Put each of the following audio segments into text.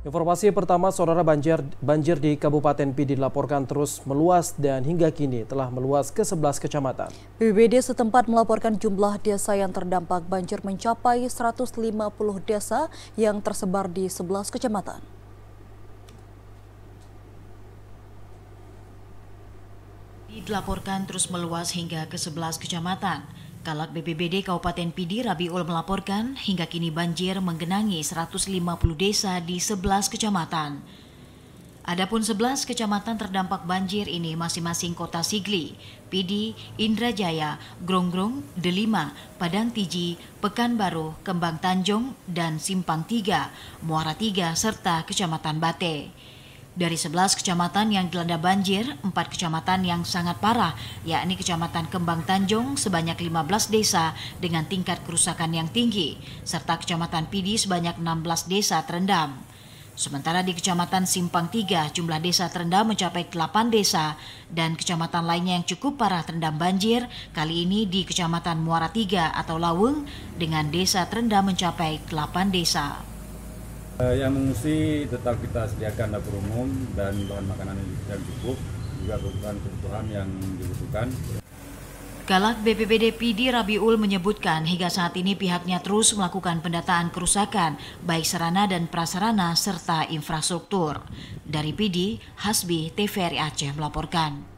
Informasi pertama, saudara banjir, banjir di Kabupaten Pidi dilaporkan terus meluas dan hingga kini telah meluas ke 11 kecamatan. BBD setempat melaporkan jumlah desa yang terdampak banjir mencapai 150 desa yang tersebar di 11 kecamatan. Dilaporkan terus meluas hingga ke 11 kecamatan. Kalak BPBD Kabupaten Pidi Rabiul melaporkan hingga kini banjir menggenangi 150 desa di 11 kecamatan. Adapun 11 kecamatan terdampak banjir ini masing-masing Kota Sigli, Pidi, Indrajaya, Gronggrong, Delima, Padang Tiji, Pekanbaru, Kembang Tanjung, dan Simpang Tiga, Muara Tiga, serta Kecamatan Bate. Dari 11 kecamatan yang dilanda banjir, 4 kecamatan yang sangat parah, yakni Kecamatan Kembang Tanjung sebanyak 15 desa dengan tingkat kerusakan yang tinggi, serta Kecamatan Pidi sebanyak 16 desa terendam. Sementara di Kecamatan Simpang 3, jumlah desa terendam mencapai 8 desa dan kecamatan lainnya yang cukup parah terendam banjir kali ini di Kecamatan Muara 3 atau Laweng dengan desa terendam mencapai 8 desa. Yang mengungsi tetap kita sediakan dapur umum dan bahan makanan yang cukup, juga kebutuhan-kebutuhan yang dibutuhkan. Galak BPBD PD Rabiul menyebutkan hingga saat ini pihaknya terus melakukan pendataan kerusakan baik sarana dan prasarana serta infrastruktur. Dari PD, Hasbi TVRI Aceh melaporkan.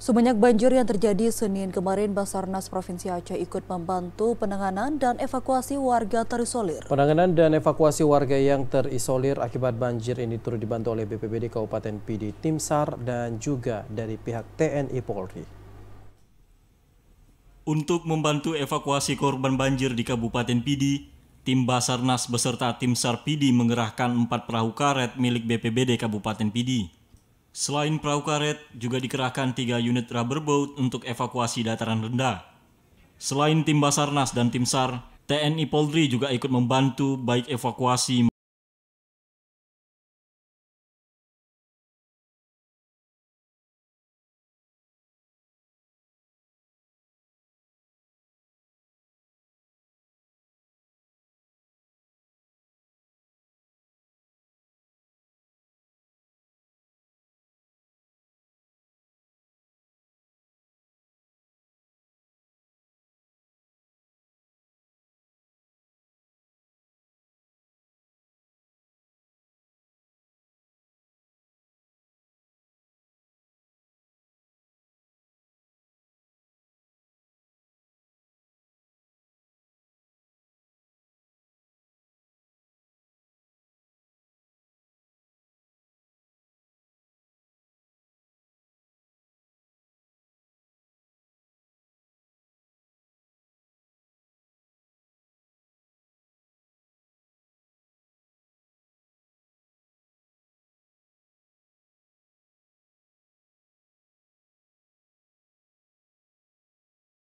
Sebanyak banjir yang terjadi Senin kemarin, Basarnas Provinsi Aceh ikut membantu penanganan dan evakuasi warga terisolir. Penanganan dan evakuasi warga yang terisolir akibat banjir ini turut dibantu oleh BPBD Kabupaten PD, Tim SAR, dan juga dari pihak TNI Polri. Untuk membantu evakuasi korban banjir di Kabupaten Pidi, tim Basarnas beserta tim SAR Pidi mengerahkan empat perahu karet milik BPBD Kabupaten Pidi. Selain perahu karet, juga dikerahkan tiga unit rubber boat untuk evakuasi dataran rendah. Selain tim Basarnas dan tim SAR, TNI Polri juga ikut membantu baik evakuasi